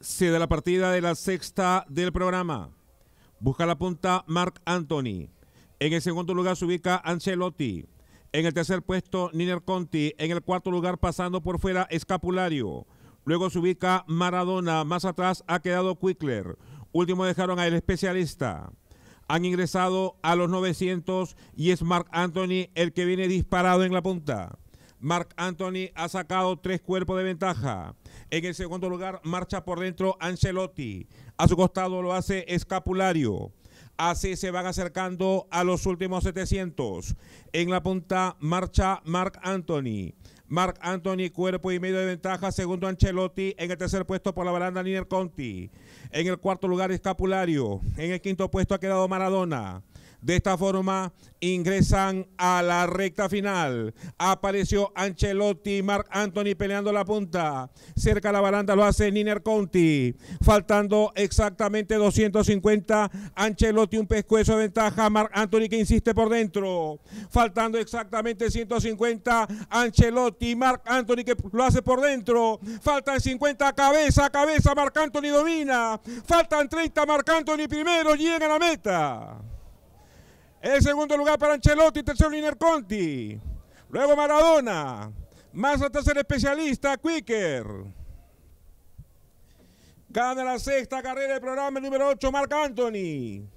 se da la partida de la sexta del programa. Busca la punta Mark Anthony. En el segundo lugar se ubica Ancelotti. En el tercer puesto, Niner Conti. En el cuarto lugar, pasando por fuera, Escapulario. Luego se ubica Maradona. Más atrás ha quedado Quickler. Último dejaron a el especialista. Han ingresado a los 900 y es Mark Anthony el que viene disparado en la punta. Mark Anthony ha sacado tres cuerpos de ventaja. En el segundo lugar marcha por dentro Ancelotti. A su costado lo hace Escapulario. Así se van acercando a los últimos 700. En la punta marcha Mark Anthony. Mark Anthony, cuerpo y medio de ventaja. Segundo Ancelotti. En el tercer puesto por la baranda Niner Conti. En el cuarto lugar Escapulario. En el quinto puesto ha quedado Maradona. De esta forma ingresan a la recta final. Apareció Ancelotti, Marc Anthony peleando la punta. Cerca la baranda lo hace Niner Conti. Faltando exactamente 250. Ancelotti un pescuezo de ventaja. Marc Anthony que insiste por dentro. Faltando exactamente 150. Ancelotti, Marc Anthony que lo hace por dentro. Faltan 50 cabeza, cabeza. Marc Anthony domina. Faltan 30. Marc Anthony primero llega a la meta. El segundo lugar para Ancelotti, tercero Liner Conti. Luego Maradona. Más al tercer especialista, Quicker. Gana la sexta carrera del programa, número 8, Marc Anthony.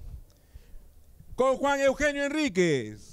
Con Juan Eugenio Enríquez.